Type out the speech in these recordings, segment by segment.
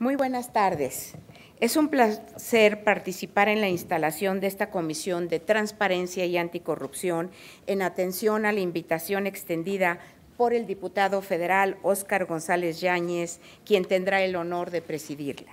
Muy buenas tardes. Es un placer participar en la instalación de esta Comisión de Transparencia y Anticorrupción en atención a la invitación extendida por el diputado federal Óscar González Yáñez, quien tendrá el honor de presidirla.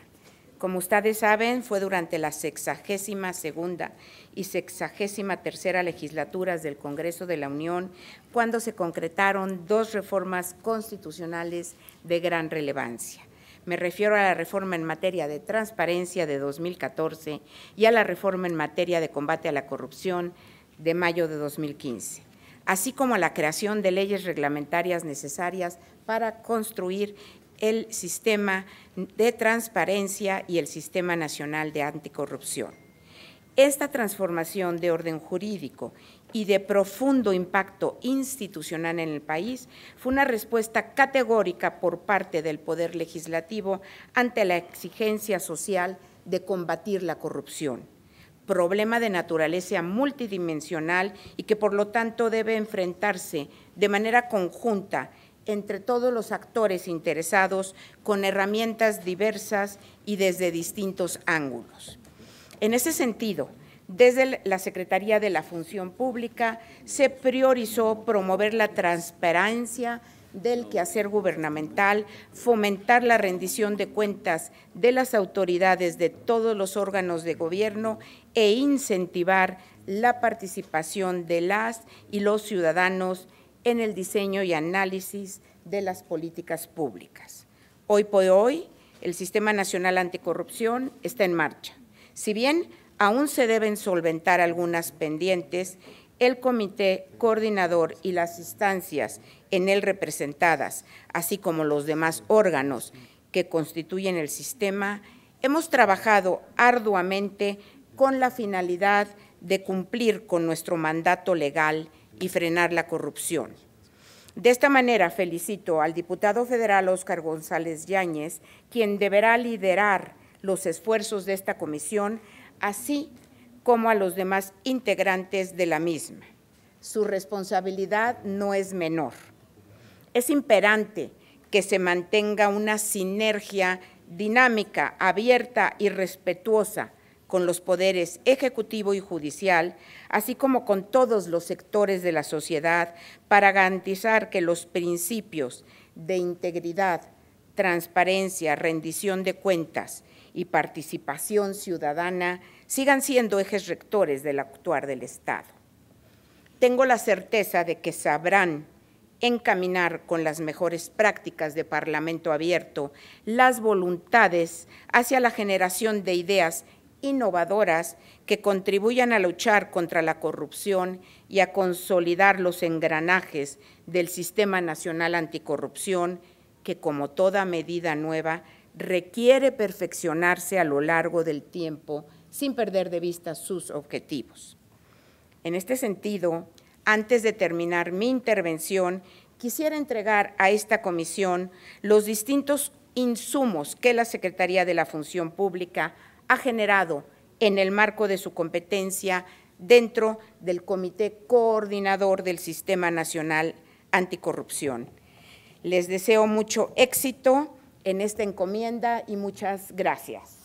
Como ustedes saben, fue durante la sexagésima segunda y sexagésima tercera legislaturas del Congreso de la Unión cuando se concretaron dos reformas constitucionales de gran relevancia me refiero a la reforma en materia de transparencia de 2014 y a la reforma en materia de combate a la corrupción de mayo de 2015, así como a la creación de leyes reglamentarias necesarias para construir el sistema de transparencia y el sistema nacional de anticorrupción. Esta transformación de orden jurídico y de profundo impacto institucional en el país fue una respuesta categórica por parte del Poder Legislativo ante la exigencia social de combatir la corrupción, problema de naturaleza multidimensional y que por lo tanto debe enfrentarse de manera conjunta entre todos los actores interesados con herramientas diversas y desde distintos ángulos. En ese sentido, desde la Secretaría de la Función Pública se priorizó promover la transparencia del quehacer gubernamental, fomentar la rendición de cuentas de las autoridades de todos los órganos de gobierno e incentivar la participación de las y los ciudadanos en el diseño y análisis de las políticas públicas. Hoy por hoy, el Sistema Nacional Anticorrupción está en marcha si bien aún se deben solventar algunas pendientes, el comité coordinador y las instancias en él representadas, así como los demás órganos que constituyen el sistema, hemos trabajado arduamente con la finalidad de cumplir con nuestro mandato legal y frenar la corrupción. De esta manera felicito al diputado federal Óscar González Yáñez, quien deberá liderar los esfuerzos de esta comisión, así como a los demás integrantes de la misma. Su responsabilidad no es menor. Es imperante que se mantenga una sinergia dinámica, abierta y respetuosa con los poderes ejecutivo y judicial, así como con todos los sectores de la sociedad, para garantizar que los principios de integridad, transparencia, rendición de cuentas y participación ciudadana sigan siendo ejes rectores del actuar del Estado. Tengo la certeza de que sabrán encaminar con las mejores prácticas de Parlamento abierto las voluntades hacia la generación de ideas innovadoras que contribuyan a luchar contra la corrupción y a consolidar los engranajes del Sistema Nacional Anticorrupción que como toda medida nueva requiere perfeccionarse a lo largo del tiempo sin perder de vista sus objetivos. En este sentido, antes de terminar mi intervención, quisiera entregar a esta comisión los distintos insumos que la Secretaría de la Función Pública ha generado en el marco de su competencia dentro del Comité Coordinador del Sistema Nacional Anticorrupción les deseo mucho éxito en esta encomienda y muchas gracias.